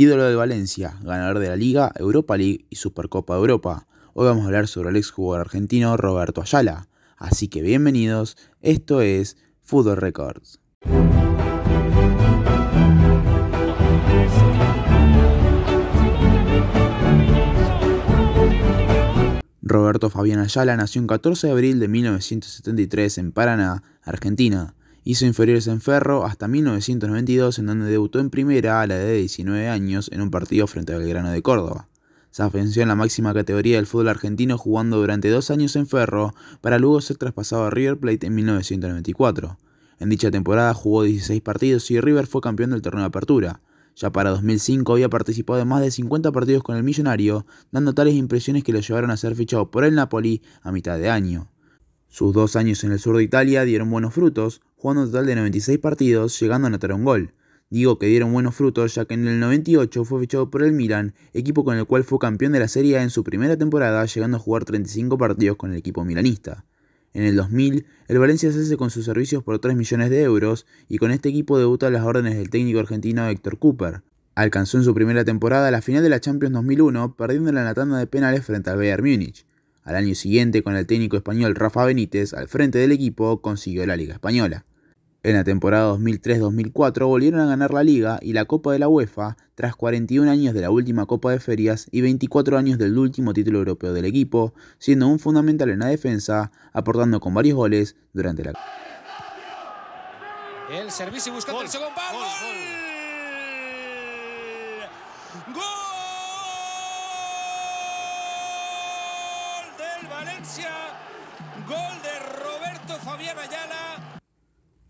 ídolo de Valencia, ganador de la Liga, Europa League y Supercopa de Europa. Hoy vamos a hablar sobre el exjugador argentino Roberto Ayala. Así que bienvenidos, esto es Fútbol Records. Roberto Fabián Ayala nació el 14 de abril de 1973 en Paraná, Argentina. Hizo inferiores en Ferro hasta 1992 en donde debutó en primera a la edad de 19 años en un partido frente al grano de Córdoba. Se venció en la máxima categoría del fútbol argentino jugando durante dos años en Ferro para luego ser traspasado a River Plate en 1994. En dicha temporada jugó 16 partidos y River fue campeón del torneo de apertura. Ya para 2005 había participado en más de 50 partidos con el Millonario, dando tales impresiones que lo llevaron a ser fichado por el Napoli a mitad de año. Sus dos años en el sur de Italia dieron buenos frutos, jugando un total de 96 partidos, llegando a anotar un gol. Digo que dieron buenos frutos ya que en el 98 fue fichado por el Milan, equipo con el cual fue campeón de la Serie en su primera temporada, llegando a jugar 35 partidos con el equipo milanista. En el 2000, el Valencia se hace con sus servicios por 3 millones de euros y con este equipo debuta a las órdenes del técnico argentino Héctor Cooper. Alcanzó en su primera temporada la final de la Champions 2001, perdiendo en la tanda de penales frente al Bayern Múnich. Al año siguiente, con el técnico español Rafa Benítez al frente del equipo, consiguió la Liga Española. En la temporada 2003-2004 volvieron a ganar la Liga y la Copa de la UEFA tras 41 años de la última Copa de Ferias y 24 años del último título europeo del equipo, siendo un fundamental en la defensa, aportando con varios goles durante la... El servicio el segundo Gol, del Valencia. Gol de Roberto Fabián Ayala.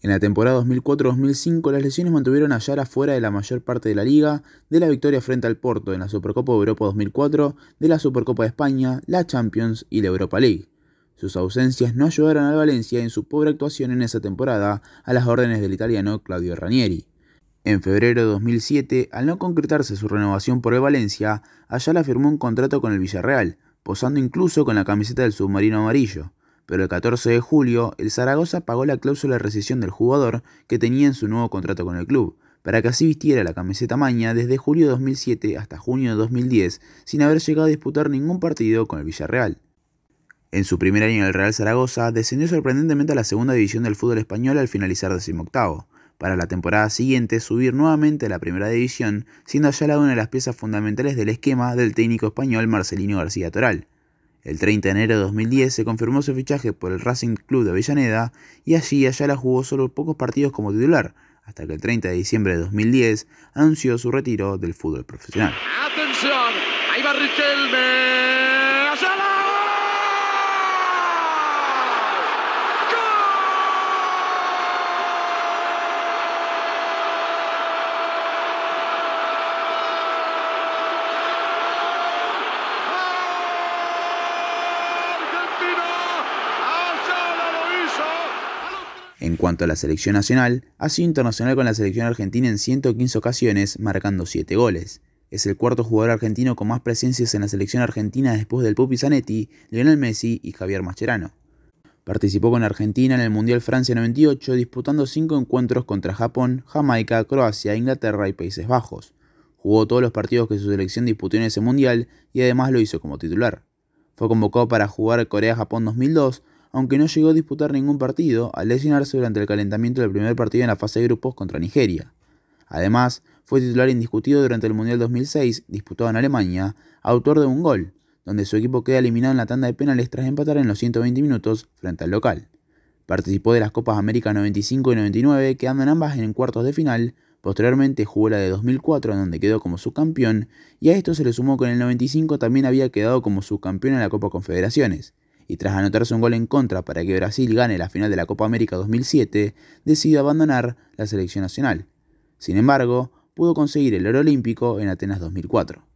En la temporada 2004-2005 las lesiones mantuvieron a Yara fuera de la mayor parte de la liga, de la victoria frente al Porto en la Supercopa Europa 2004, de la Supercopa de España, la Champions y la Europa League. Sus ausencias no ayudaron al Valencia en su pobre actuación en esa temporada a las órdenes del italiano Claudio Ranieri. En febrero de 2007, al no concretarse su renovación por el Valencia, Ayala firmó un contrato con el Villarreal, posando incluso con la camiseta del submarino amarillo pero el 14 de julio el Zaragoza pagó la cláusula de rescisión del jugador que tenía en su nuevo contrato con el club, para que así vistiera la camiseta maña desde julio de 2007 hasta junio de 2010, sin haber llegado a disputar ningún partido con el Villarreal. En su primer año en el Real Zaragoza, descendió sorprendentemente a la segunda división del fútbol español al finalizar decimoctavo, para la temporada siguiente subir nuevamente a la primera división, siendo allá la una de las piezas fundamentales del esquema del técnico español Marcelino García Toral. El 30 de enero de 2010 se confirmó su fichaje por el Racing Club de Avellaneda y allí Ayala jugó solo pocos partidos como titular, hasta que el 30 de diciembre de 2010 anunció su retiro del fútbol profesional. ¡Atención! ¡Ahí En cuanto a la selección nacional, ha sido internacional con la selección argentina en 115 ocasiones, marcando 7 goles. Es el cuarto jugador argentino con más presencias en la selección argentina después del Pupi Zanetti, Lionel Messi y Javier Mascherano. Participó con Argentina en el Mundial Francia 98, disputando 5 encuentros contra Japón, Jamaica, Croacia, Inglaterra y Países Bajos. Jugó todos los partidos que su selección disputó en ese Mundial y además lo hizo como titular. Fue convocado para jugar Corea-Japón 2002, aunque no llegó a disputar ningún partido al lesionarse durante el calentamiento del primer partido en la fase de grupos contra Nigeria. Además, fue titular indiscutido durante el Mundial 2006, disputado en Alemania, autor de un gol, donde su equipo queda eliminado en la tanda de penales tras empatar en los 120 minutos frente al local. Participó de las Copas América 95 y 99, quedando en ambas en cuartos de final, Posteriormente jugó la de 2004 en donde quedó como subcampeón y a esto se le sumó que en el 95 también había quedado como subcampeón en la Copa Confederaciones, y tras anotarse un gol en contra para que Brasil gane la final de la Copa América 2007, decidió abandonar la selección nacional. Sin embargo, pudo conseguir el oro olímpico en Atenas 2004.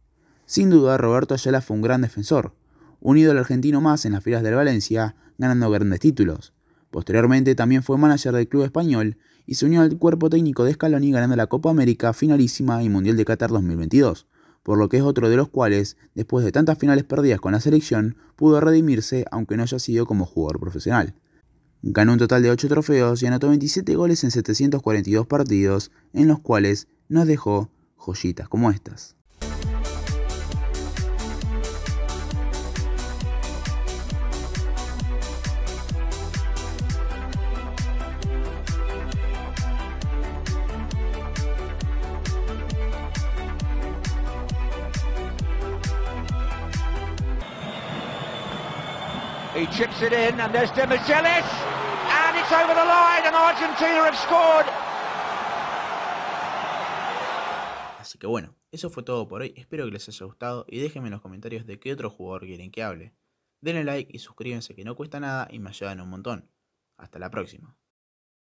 Sin duda, Roberto Ayala fue un gran defensor, un ídolo argentino más en las filas del Valencia, ganando grandes títulos. Posteriormente también fue manager del club español y se unió al cuerpo técnico de Scaloni ganando la Copa América finalísima y Mundial de Qatar 2022, por lo que es otro de los cuales, después de tantas finales perdidas con la selección, pudo redimirse aunque no haya sido como jugador profesional. Ganó un total de 8 trofeos y anotó 27 goles en 742 partidos, en los cuales nos dejó joyitas como estas. He Así que bueno, eso fue todo por hoy. Espero que les haya gustado y déjenme en los comentarios de qué otro jugador quieren que hable. Denle like y suscríbanse que no cuesta nada y me ayudan un montón. Hasta la próxima.